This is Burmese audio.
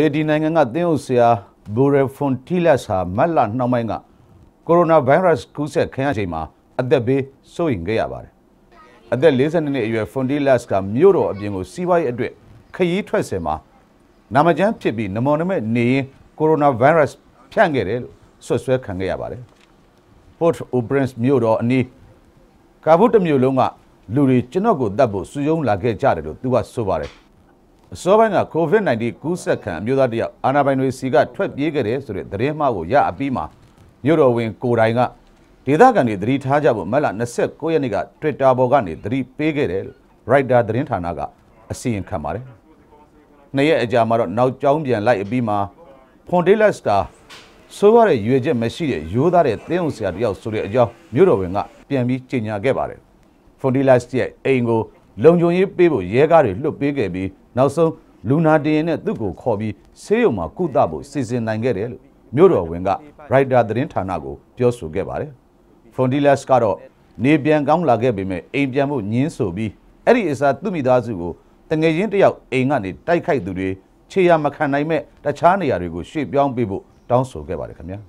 ဟေဒီနိုင်ငံကသင်းအုပ်ဆရာဘူရဖွန်တီလက်ဟာမတ်လနှောင်းပိုင်းကကိုရိုနာဗိုင်းရပ်စ်ကူးစက်ခံရချိန်မှာအသက်ဘေးစိုးရိမ်ခဲ့ရပါတယ်။အသက်42နှစ်အရွယ်ဖွန်တီလက်ကမြို့တော်အပြင်ကိုစီးပွားရေးအတွက်ခရီးထွက်စဉ်မှာနာမကျန်းဖြစ်ပြီးနမောနမဲ့နေရင်ကိုရိုနာဗိုင်းရပ်စ်ဖြန့်ခဲ့တယ်လို့ဆွဆွဲခံခဲ့ရပါတယ်။ Port au Prince မြို့တော်အနီးကာဘူးတမျိုးလုံးကလူတွေကျွန်တော်ကိုတတ်ဖို့စူယုံလာခဲ့ကြတယ်လို့သူကဆိုပါတယ်။အစောပိုင်းက COVID-19 ကူးစက်ခံအမျိုးသားတယောက်အာနာပိုင်တွေစီကထွက်ပြေးခဲ့တယ်ဆိုတဲ့သတင်းမှားကိုရအပြီးမှာမြို့တော်ဝင် ကိုတိုင်ကဒေသခံတွေသတိထားကြဖို့မက်လာ29ရက်နေ့က Twitter ပေါ်ကနေသတိပေးခဲ့တယ်လို့ Writer သတင်းဌာနကအစီရင်ခံပါတယ်။နှစ်ရက်အကြာမှာတော့နောက်ကျောင်းပြန်လိုက်အပြီးမှာ Fondelas ကဆိုးရတဲ့ရွေချက်မရှိတဲ့ရိုးသားတဲ့တင်းအောင်ဆရာတယောက်ဆိုတဲ့အကြောင်းမြို့တော်ဝင်ကပြန်ပြီးကြေညာခဲ့ပါတယ်။ Fondelas ရဲ့အိမ်ကိုလုံခြုံရေးပေးဖို့ရဲကားတွေလွှတ်ပေးခဲ့ပြီးနောက်ဆုံးလူနာတင်ရင်နဲ့သူ့ကိုခေါ်ပြီးဆေးရုံမှာကုသဖို့စီစဉ်နိုင်ခဲ့တယ်လို့မြို့တော်ဝန်ကရိုက်တာသတင်းဌာနကိုပြောဆိုခဲ့ပါတယ်။ Frontilas ကတော့နေပြန်ကောင်းလာခဲ့ပေမဲ့အိမ်ပြန်ဖို့ညင်းဆိုပြီးအဲ့ဒီအစားသူ့မိသားစုကိုတငယ်ချင်းတယောက်အိမ်ကနေတိုက်ခိုက်သူတွေခြေရမခံနိုင်မဲ့တခြားနေရာတွေကိုရွှေ့ပြောင်းပေးဖို့တောင်းဆိုခဲ့ပါတယ်ခင်ဗျာ။